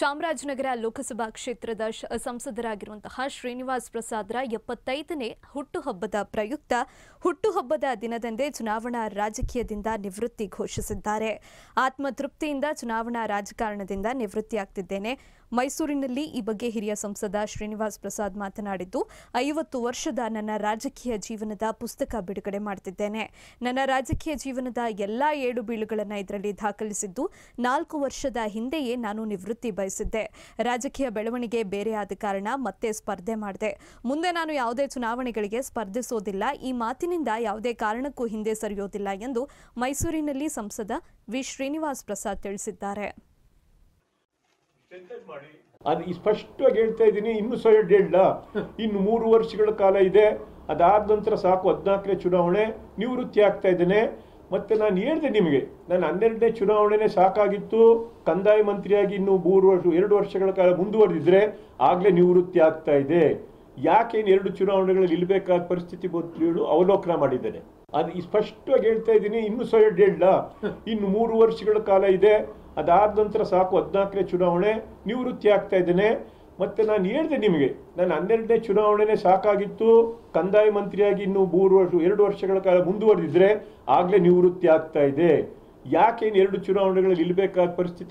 ಚಾಮರಾಜನಗರ ಲೋಕಸಭಾ ಕ್ಷೇತ್ರದ ಸಂಸದರಾಗಿರುವಂತಹ ಶ್ರೀನಿವಾಸ್ ಪ್ರಸಾದ್ರ ಎಪ್ಪತ್ತೈದನೇ ಹುಟ್ಟುಹಬ್ಬದ ಪ್ರಯುಕ್ತ ಹುಟ್ಟುಹಬ್ಬದ ದಿನದಂದೇ ಚುನಾವಣಾ ರಾಜಕೀಯದಿಂದ ನಿವೃತ್ತಿ ಘೋಷಿಸಿದ್ದಾರೆ ಆತ್ಮತೃಪ್ತಿಯಿಂದ ಚುನಾವಣಾ ರಾಜಕಾರಣದಿಂದ ನಿವೃತ್ತಿಯಾಗ್ತಿದ್ದೇನೆ ಮೈಸೂರಿನಲ್ಲಿ ಈ ಬಗ್ಗೆ ಹಿರಿಯ ಸಂಸದ ಶ್ರೀನಿವಾಸ್ ಪ್ರಸಾದ್ ಮಾತನಾಡಿದ್ದು ಐವತ್ತು ವರ್ಷದ ನನ್ನ ರಾಜಕೀಯ ಜೀವನದ ಪುಸ್ತಕ ಬಿಡುಗಡೆ ಮಾಡ್ತಿದ್ದೇನೆ ನನ್ನ ರಾಜಕೀಯ ಜೀವನದ ಎಲ್ಲಾ ಏಳು ಬೀಳುಗಳನ್ನು ಇದರಲ್ಲಿ ದಾಖಲಿಸಿದ್ದು ನಾಲ್ಕು ವರ್ಷದ ಹಿಂದೆಯೇ ನಾನು ನಿವೃತ್ತಿ ಬಯಸಿದ್ದೇನೆ ಬಯಸಿದ್ದೆ ರಾಜಕೀಯ ಬೆಳವಣಿಗೆ ಬೇರೆ ಆದ ಕಾರಣ ಮತ್ತೆ ಸ್ಪರ್ಧೆ ಮಾಡಿದೆ ಮುಂದೆ ನಾನು ಯಾವುದೇ ಚುನಾವಣೆಗಳಿಗೆ ಸ್ಪರ್ಧಿಸೋದಿಲ್ಲ ಈ ಮಾತಿನಿಂದ ಯಾವುದೇ ಕಾರಣಕ್ಕೂ ಹಿಂದೆ ಸರಿಯೋದಿಲ್ಲ ಎಂದು ಮೈಸೂರಿನಲ್ಲಿ ಸಂಸದ ವಿ ಶ್ರೀನಿವಾಸ್ ಪ್ರಸಾದ್ ತಿಳಿಸಿದ್ದಾರೆ ಅದು ಸ್ಪಷ್ಟವಾಗಿ ಹೇಳ್ತಾ ಇದ್ದೀನಿ ಇನ್ನೂ ಸಹ ಹೇಳಲ್ಲ ಇನ್ನು ಮೂರು ವರ್ಷಗಳ ಕಾಲ ಇದೆ ಅದಾದ ನಂತರ ಸಾಕು ಹದಿನಾಲ್ಕನೇ ಚುನಾವಣೆ ನಿವೃತ್ತಿ ಆಗ್ತಾ ಇದ್ದೇನೆ ಮತ್ತೆ ನಾನು ಹೇಳಿದೆ ನಿಮಗೆ ನಾನು ಹನ್ನೆರಡನೇ ಚುನಾವಣೆನೇ ಸಾಕಾಗಿತ್ತು ಕಂದಾಯ ಮಂತ್ರಿಯಾಗಿ ಇನ್ನು ಮೂರು ವರ್ಷ ಎರಡು ವರ್ಷಗಳ ಕಾಲ ಮುಂದುವರೆದಿದ್ರೆ ಆಗಲೇ ನಿವೃತ್ತಿ ಆಗ್ತಾ ಇದೆ ಯಾಕೇನು ಎರಡು ಚುನಾವಣೆಗಳಲ್ಲಿ ನಿಲ್ಬೇಕಾದ ಪರಿಸ್ಥಿತಿ ಗೊತ್ತಿಳು ಅವಲೋಕನ ಮಾಡಿದ್ದೇನೆ ಅದು ಸ್ಪಷ್ಟವಾಗಿ ಹೇಳ್ತಾ ಇದ್ದೀನಿ ಇನ್ನೂ ಸಹ ಹೇಳ ಇನ್ನು ಮೂರು ವರ್ಷಗಳ ಕಾಲ ಇದೆ ಅದಾದ ನಂತರ ಸಾಕು ಹದಿನಾಲ್ಕನೇ ಚುನಾವಣೆ ನಿವೃತ್ತಿ ಆಗ್ತಾ ಇದ್ದೇನೆ ಮತ್ತೆ ನಾನು ಹೇಳಿದೆ ನಿಮಗೆ ನಾನು ಹನ್ನೆರಡನೇ ಚುನಾವಣೆನೇ ಸಾಕಾಗಿತ್ತು ಕಂದಾಯ ಮಂತ್ರಿಯಾಗಿ ಇನ್ನು ಮೂರು ವರ್ಷ ಎರಡು ವರ್ಷಗಳ ಕಾಲ ಮುಂದುವರೆದಿದ್ರೆ ಆಗ್ಲೇ ನಿವೃತ್ತಿ ಆಗ್ತಾ ಇದೆ ಯಾಕೇನು ಎರಡು ಚುನಾವಣೆಗಳಲ್ಲಿ ಇಲ್ಲಬೇಕಾದ ಪರಿಸ್ಥಿತಿ